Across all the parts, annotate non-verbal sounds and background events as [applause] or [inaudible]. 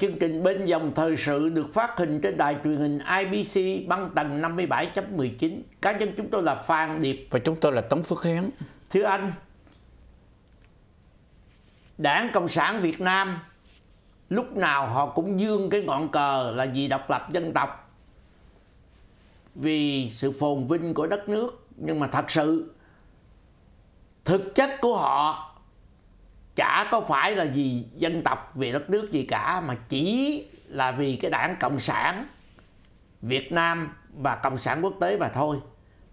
chương trình Bên dòng thời sự được phát hình trên đài truyền hình IBC băng tầng 57.19. Cá nhân chúng tôi là Phan Điệp. Và chúng tôi là Tống Phước Hiến. Thưa anh, Đảng Cộng sản Việt Nam lúc nào họ cũng dương cái ngọn cờ là vì độc lập dân tộc, vì sự phồn vinh của đất nước. Nhưng mà thật sự, thực chất của họ chả có phải là vì dân tộc vì đất nước gì cả mà chỉ là vì cái đảng cộng sản Việt Nam và cộng sản quốc tế mà thôi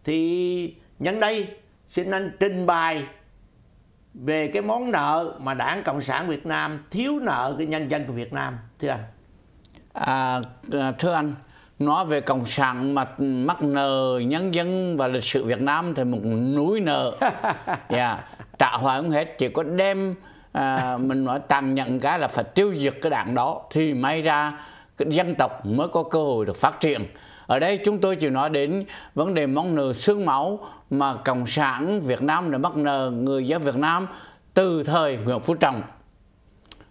thì nhân đây xin anh trình bày về cái món nợ mà đảng cộng sản Việt Nam thiếu nợ cái nhân dân của Việt Nam thưa anh à, à thưa anh nói về cộng sản mà mắc nợ nhân dân và lịch sử Việt Nam thì một núi nợ yeah. [laughs] Dạ, trả hoài không hết chỉ có đem à, mình phải tàn nhận cái là phải tiêu diệt cái đảng đó thì may ra dân tộc mới có cơ hội được phát triển ở đây chúng tôi chỉ nói đến vấn đề món nợ xương máu mà cộng sản Việt Nam đã mắc nợ người dân Việt Nam từ thời Nguyễn Phú Trọng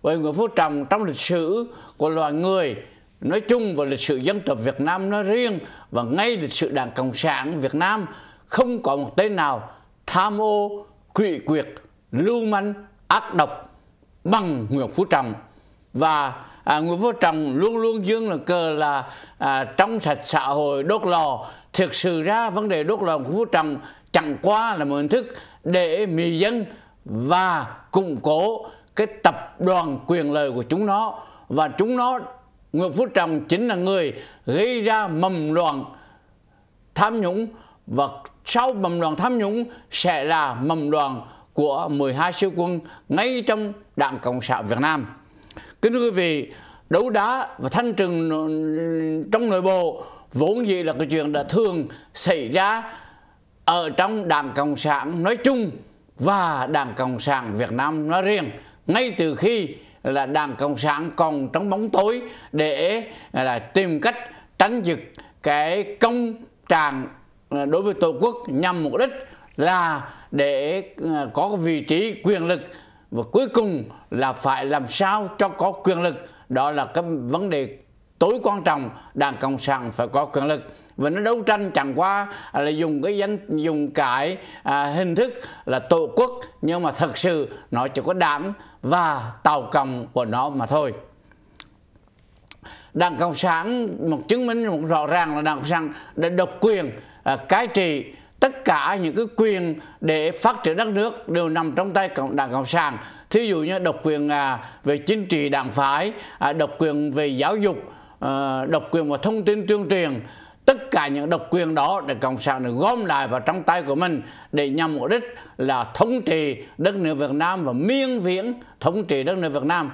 bởi Nguyễn Phú Trọng trong lịch sử của loài người nói chung và lịch sử dân tộc Việt Nam nói riêng và ngay lịch sử Đảng Cộng sản Việt Nam không có một tên nào tham ô, quỷ quyệt, lưu manh ác độc bằng Nguyễn Phú Trọng và à, Nguyễn Phú Trọng luôn luôn dương là cờ là à, trong sạch xã hội đốt lò thực sự ra vấn đề đốt lò của Phú Trọng chẳng qua là một hình thức để mì dân và củng cố cái tập đoàn quyền lợi của chúng nó và chúng nó Nguyễn Phú Trọng chính là người gây ra mầm loạn tham nhũng và sau mầm đoàn tham nhũng sẽ là mầm đoàn của 12 siêu quân ngay trong Đảng Cộng sản Việt Nam. Kính thưa quý vị, đấu đá và thanh trừng trong nội bộ vốn gì là cái chuyện đã thường xảy ra ở trong Đảng Cộng sản nói chung và Đảng Cộng sản Việt Nam nói riêng ngay từ khi là Đảng Cộng sản còn trong bóng tối để à, là tìm cách tránh giật cái công trạng à, đối với Tổ quốc nhằm mục đích là để ờ, có vị trí quyền lực và cuối cùng là phải làm sao cho có quyền lực đó là cái vấn đề tối quan trọng đảng cộng sản phải có quyền lực và nó đấu tranh chẳng qua là dùng cái danh dùng cái à, hình thức là tổ quốc nhưng mà thật sự nó chỉ có đảng và tàu cộng của nó mà thôi đảng cộng sản một chứng minh một rõ ràng là đảng cộng sản đã độc quyền à, cai trị tất cả những cái quyền để phát triển đất nước đều nằm trong tay cộng đảng cộng sản thí dụ như độc quyền à, về chính trị đảng phái à, độc quyền về giáo dục à, độc quyền và thông tin tuyên truyền tất cả những độc quyền đó để cộng sản được gom lại vào trong tay của mình để nhằm mục đích là thống trị đất nước Việt Nam và miên viễn thống trị đất nước Việt Nam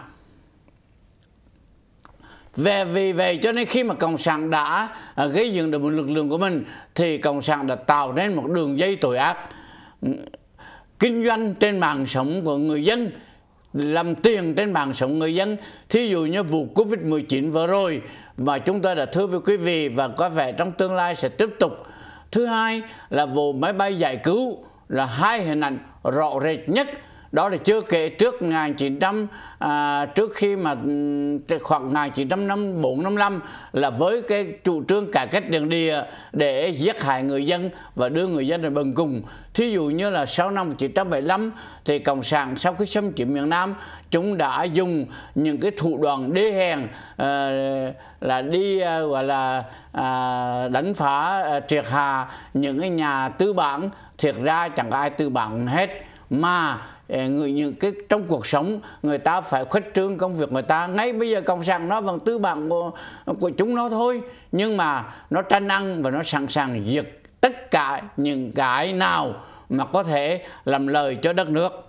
về vì vậy cho nên khi mà Cộng sản đã à, gây dựng được một lực lượng của mình thì Cộng sản đã tạo nên một đường dây tội ác ừ, kinh doanh trên mạng sống của người dân làm tiền trên mạng sống người dân thí dụ như vụ Covid-19 vừa rồi mà chúng tôi đã thưa với quý vị và có vẻ trong tương lai sẽ tiếp tục thứ hai là vụ máy bay giải cứu là hai hình ảnh rõ rệt nhất đó là chưa kể trước 1900 à, trước khi mà ừ, khoảng 1945 là với cái chủ trương cải cách đường địa để giết hại người dân và đưa người dân về bần cùng thí dụ như là sau năm 1975 thì cộng sản sau khi xâm chiếm miền Nam chúng đã dùng những cái thủ đoạn đê hèn à, là đi à, gọi là à, đánh phá à, triệt hạ những cái nhà tư bản thiệt ra chẳng có ai tư bản hết mà những cái trong cuộc sống người ta phải khuất trương công việc người ta ngay bây giờ cộng sản nó bằng tư bản của, của chúng nó thôi nhưng mà nó tranh ăn và nó sẵn sàng diệt tất cả những cái nào mà có thể làm lời cho đất nước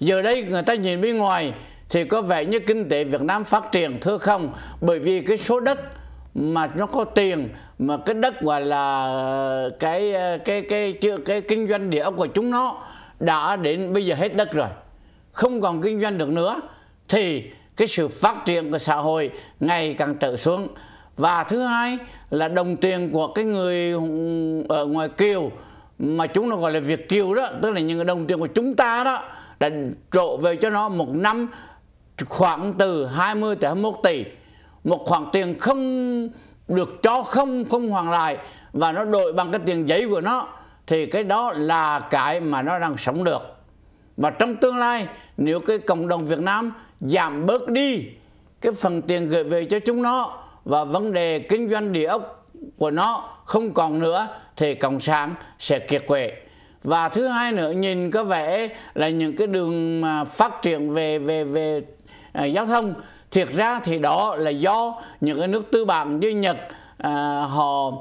giờ đây người ta nhìn bên ngoài thì có vẻ như kinh tế Việt Nam phát triển thưa không bởi vì cái số đất mà nó có tiền mà cái đất gọi là cái cái cái cái, cái, cái kinh doanh địa ốc của chúng nó đã đến bây giờ hết đất rồi không còn kinh doanh được nữa thì cái sự phát triển của xã hội ngày càng trở xuống và thứ hai là đồng tiền của cái người ở ờ, ngoài kiều mà chúng nó gọi là việt kiều đó tức là những đồng tiền của chúng ta đó đã trộn về cho nó một năm khoảng từ 20 tới 21 tỷ một khoản tiền không được cho không không hoàn lại và nó đổi bằng cái tiền giấy của nó thì cái đó là cái mà nó đang sống được và trong tương lai nếu cái cộng đồng Việt Nam giảm bớt đi cái phần tiền gửi về cho chúng nó và vấn đề kinh doanh địa ốc của nó không còn nữa thì cộng sản sẽ kiệt quệ và thứ hai nữa nhìn có vẻ là những cái đường mà phát triển về về về à, giao thông thiệt ra thì đó là do những cái nước tư bản như Nhật à, họ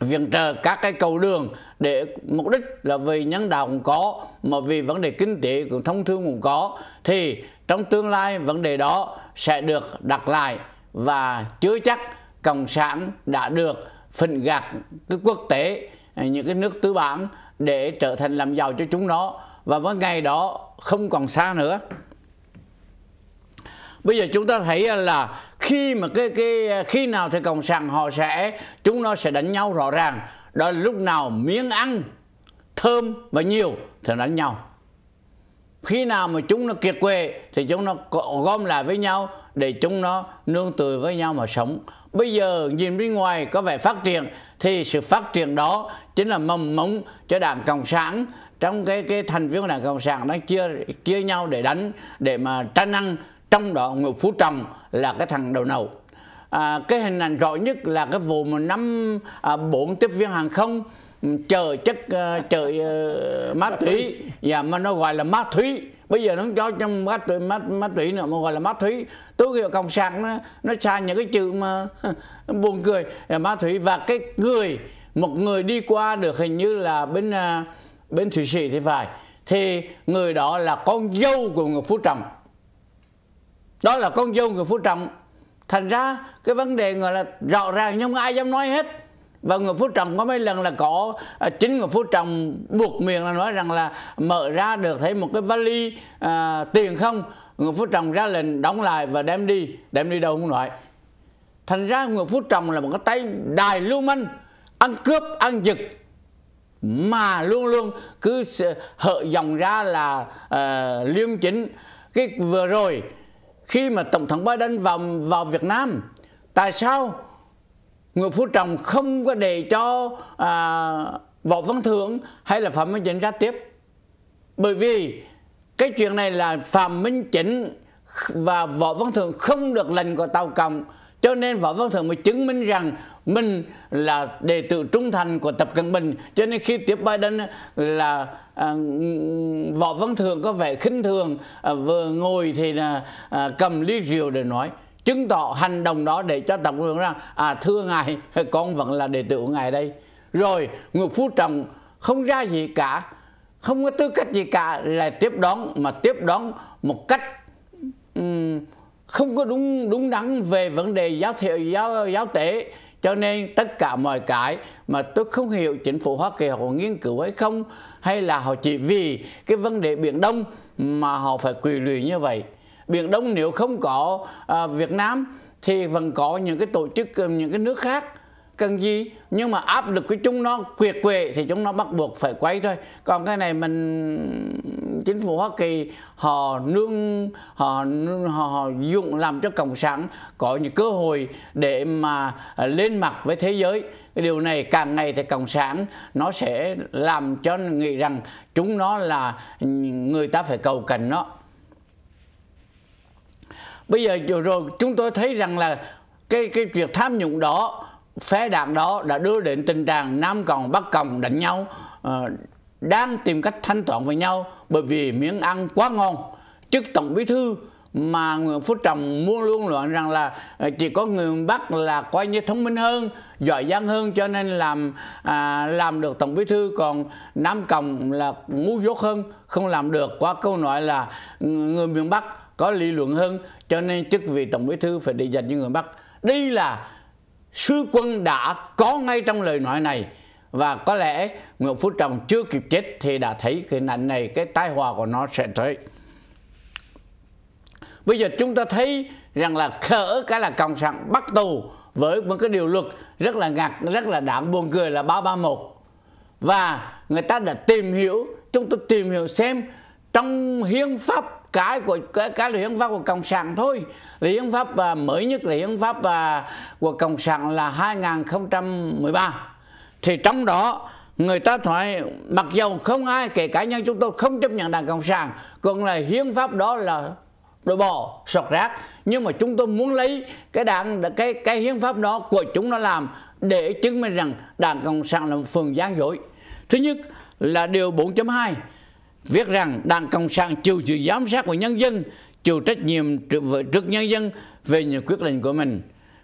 viện trợ các cái cầu đường để mục đích là vì nhân đạo cũng có mà vì vấn đề kinh tế cũng thông thương cũng có thì trong tương lai vấn đề đó sẽ được đặt lại và chưa chắc cộng sản đã được phân gạt cái quốc tế những cái nước tư bản để trở thành làm giàu cho chúng nó và với ngày đó không còn xa nữa bây giờ chúng ta thấy à, là khi mà cái cái à, khi nào thì cộng sản họ sẽ chúng nó sẽ đánh nhau rõ ràng đó là lúc nào miếng ăn thơm và nhiều thì đánh nhau khi nào mà chúng nó kiệt quệ thì chúng nó gom lại với nhau để chúng nó nương tựa với nhau mà sống bây giờ nhìn bên ngoài có vẻ phát triển thì sự phát triển đó chính là mầm mống cho đảng cộng sản trong cái cái thành viên của đảng cộng sản đang chia chia nhau để đánh để mà tranh ăn trong đó Nguyễn Phú Trọng là cái thằng đầu đầu à, cái hình ảnh rõ nhất là cái vụ mà năm à, bốn tiếp viên hàng không ừ, chờ chất uh, chờ uh, ma túy và dạ, mà nó gọi là ma túy bây giờ nó cho trong ma túy ma, ma túy nữa mà gọi là ma túy tôi hiệu cộng sản nó nó xa những cái chữ mà [laughs] buồn cười dạ, ma túy và cái người một người đi qua được hình như là bên uh, bên thụy sĩ thì phải thì người đó là con dâu của người phú trọng đó là con dâu người phú trọng thành ra cái vấn đề gọi là rõ ràng nhưng ai dám nói hết và người phú trọng có mấy lần là có à, chính người phú trọng buộc miệng là nói rằng là mở ra được thấy một cái vali à, tiền không người phú trọng ra lệnh đóng lại và đem đi đem đi đâu không nói thành ra người phú trọng là một cái tay đài lưu manh ăn cướp ăn giật mà luôn luôn cứ hợ dòng ra là à, liêm chính cái vừa rồi khi mà Tổng thống Biden vào vào Việt Nam, tại sao Nguyễn Phú Trọng không có để cho à, Võ Văn Thưởng hay là Phạm Minh Chính ra tiếp? Bởi vì cái chuyện này là Phạm Minh Chính và Võ Văn Thưởng không được lệnh của Tàu Cộng cho nên võ văn thưởng mới chứng minh rằng mình là đệ tử trung thành của tập cận bình cho nên khi tiếp biden là à, võ văn thưởng có vẻ khinh thường à, vừa ngồi thì là à, cầm ly rượu để nói chứng tỏ hành động đó để cho tập cận bình rằng à thưa ngài con vẫn là đệ tử của ngài đây rồi ngục phú trọng không ra gì cả không có tư cách gì cả là tiếp đón mà tiếp đón một cách um, không có đúng đúng đắn về vấn đề giáo thiệu giáo giáo tế cho nên tất cả mọi cái mà tôi không hiểu chính phủ Hoa Kỳ họ nghiên cứu hay không hay là họ chỉ vì cái vấn đề Biển Đông mà họ phải quỳ lùi như vậy. Biển Đông nếu không có à, Việt Nam thì vẫn có những cái tổ chức những cái nước khác cần gì nhưng mà áp lực cái chúng nó quyệt quệ thì chúng nó bắt buộc phải quay thôi còn cái này mình chính phủ hoa kỳ họ nương họ họ, họ dụng làm cho cộng sản có những cơ hội để mà à, lên mặt với thế giới cái điều này càng ngày thì cộng sản nó sẽ làm cho nghĩ rằng chúng nó là người ta phải cầu cần nó bây giờ rồi chúng tôi thấy rằng là cái cái việc tham nhũng đó phé đảng đó đã đưa đến tình trạng Nam Cộng Bắc Cộng đánh nhau ờ, đang tìm cách thanh toán với nhau bởi vì miếng ăn quá ngon trước Tổng Bí Thư mà Nguyễn Phú Trọng muốn luôn luận rằng là ờ, chỉ có người miền Bắc là coi như thông minh hơn, giỏi giang hơn cho nên làm à, làm được tổng bí thư còn Nam Cộng là ngu dốt hơn, không làm được qua câu nói là người miền Bắc có lý luận hơn cho nên chức vị tổng bí thư phải đi dành cho người Bắc. Đây là sứ quân đã có ngay trong lời nói này và có lẽ Nguyễn Phú Trọng chưa kịp chết thì đã thấy cái nạn này cái tai họa của nó sẽ tới bây giờ chúng ta thấy rằng là khở cái là cộng sản bắt tù với một cái điều luật rất là ngặt rất là đáng buồn cười là 331 và người ta đã tìm hiểu chúng tôi tìm hiểu xem trong hiến pháp cái của cái, cái là hiến pháp của cộng sản thôi hiến pháp à, mới nhất là hiến pháp à, của cộng sản là 2013 thì trong đó người ta thoại mặc dù không ai kể cá nhân chúng tôi không chấp nhận đảng cộng sản còn là hiến pháp đó là đổ bỏ sọt rác nhưng mà chúng tôi muốn lấy cái đảng cái cái hiến pháp đó của chúng nó làm để chứng minh rằng đảng cộng sản là một phường gian dối thứ nhất là điều 4.2 viết rằng Đảng Cộng sản chịu sự giám sát của nhân dân, chịu trách nhiệm trước nhân dân về những quyết định của mình.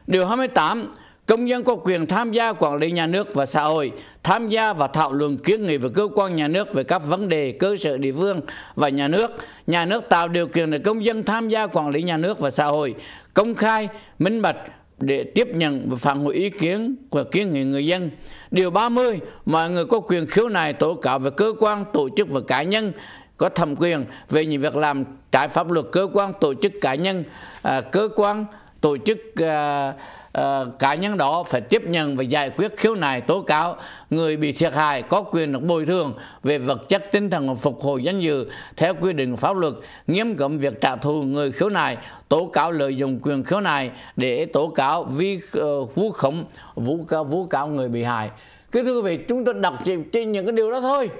Điều 28, công dân có quyền tham gia quản lý nhà nước và xã hội, tham gia và thảo luận kiến nghị với cơ quan nhà nước về các vấn đề cơ sở địa phương và nhà nước. Nhà nước tạo điều kiện để công dân tham gia quản lý nhà nước và xã hội công khai, minh bạch để tiếp nhận và phản hồi ý kiến của kiến nghị người dân. Điều 30, mọi người có quyền khiếu nại tố cáo về cơ quan, tổ chức và cá nhân có thẩm quyền về những việc làm trái pháp luật cơ quan, tổ chức cá nhân, à, cơ quan, tổ chức à, Ờ, cá nhân đó phải tiếp nhận và giải quyết khiếu nại tố cáo người bị thiệt hại có quyền được bồi thường về vật chất tinh thần và phục hồi danh dự theo quy định pháp luật nghiêm cấm việc trả thù người khiếu nại tố cáo lợi dụng quyền khiếu nại để tố cáo vi uh, vu khống vu cáo vu cáo người bị hại Cái thưa quý vị chúng tôi đọc trên chỉ những cái điều đó thôi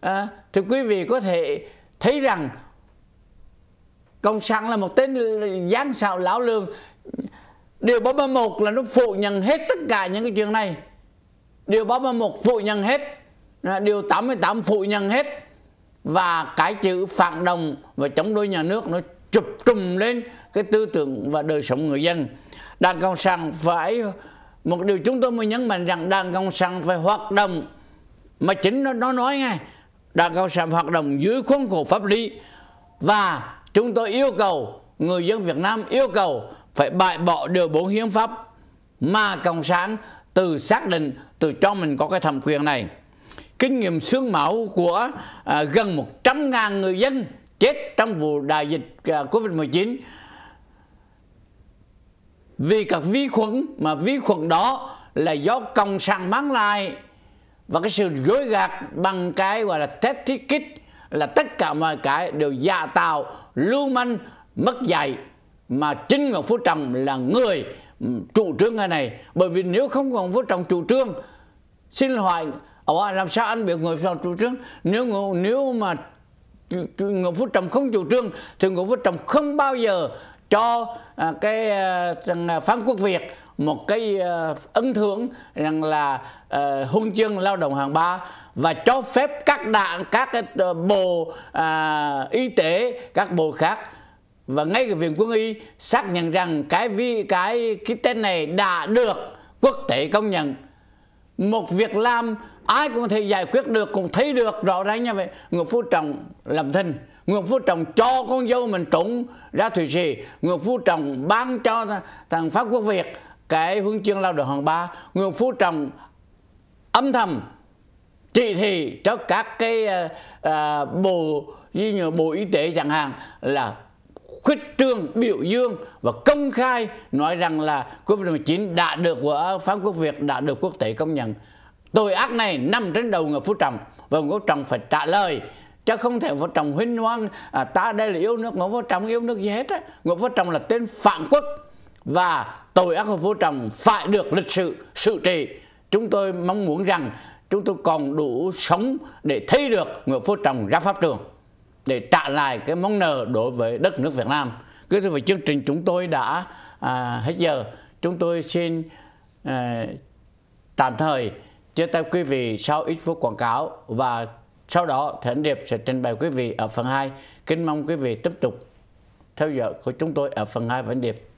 à, thì quý vị có thể thấy rằng công sản là một tên gián xạo lão lương Điều 31 là nó phụ nhận hết tất cả những cái chuyện này. Điều 31 phụ nhận hết. Điều 88 phụ nhận hết. Và cái chữ phản động và chống đối nhà nước nó chụp trùm lên cái tư tưởng và đời sống người dân. Đảng Cộng sản phải một điều chúng tôi mới nhấn mạnh rằng Đảng Cộng sản phải hoạt động mà chính nó, nó nói ngay Đảng Cộng sản hoạt động dưới khuôn khổ pháp lý và chúng tôi yêu cầu người dân Việt Nam yêu cầu phải bãi bỏ điều bốn hiến pháp mà cộng sản từ xác định từ cho mình có cái thẩm quyền này kinh nghiệm xương máu của à, gần 100.000 người dân chết trong vụ đại dịch à, Covid-19 vì các vi khuẩn mà vi khuẩn đó là do cộng sản mang lại và cái sự dối gạt bằng cái gọi là test kit là tất cả mọi cái đều giả tạo lưu manh mất dạy mà chính Nguyễn Phú Trọng là người chủ ừ, trương cái này bởi vì nếu không còn Phú Trọng chủ trương xin hỏi ông làm sao anh biết người Phú chủ trương nếu nếu mà Nguyễn Phú Trọng không chủ trương thì Nguyễn Phú Trọng không bao giờ cho à, cái à, à, Phan Quốc Việt một cái à, ấn thưởng rằng là à, huân chương lao động hạng ba và cho phép các đảng các cái à, bộ à, y tế các bộ khác và ngay cả viện quân y xác nhận rằng cái vi cái cái tên này đã được quốc tế công nhận một việc làm ai cũng có thể giải quyết được cũng thấy được rõ ràng như vậy người phú trọng làm thinh người phú trọng cho con dâu mình trốn ra thụy sĩ người phú trọng ban cho thằng pháp quốc việt cái huân chương lao động hạng ba người phú trọng âm thầm chỉ thị cho các cái uh, bộ như bộ y tế chẳng hạn là khuyết trương biểu dương và công khai nói rằng là Covid-19 đã được của Pháp Quốc Việt đã được quốc tế công nhận. Tội ác này nằm trên đầu người Phú Trọng và Phú Trọng phải trả lời chứ không thể Phú Trọng huynh hoang à, ta đây là yêu nước Ngô Phú Trọng yêu nước gì hết á. Ngô Phú Trọng là tên phản quốc và tội ác của Phú Trọng phải được lịch sự xử trị. Chúng tôi mong muốn rằng chúng tôi còn đủ sống để thấy được người Phú Trọng ra pháp trường để trả lại cái món nợ đối với đất nước Việt Nam. Cứ thưa với chương trình chúng tôi đã à, hết giờ, chúng tôi xin à, tạm thời chia tay quý vị sau ít phút quảng cáo và sau đó Thánh Điệp sẽ trình bày quý vị ở phần 2. Kính mong quý vị tiếp tục theo dõi của chúng tôi ở phần 2 Thánh Điệp.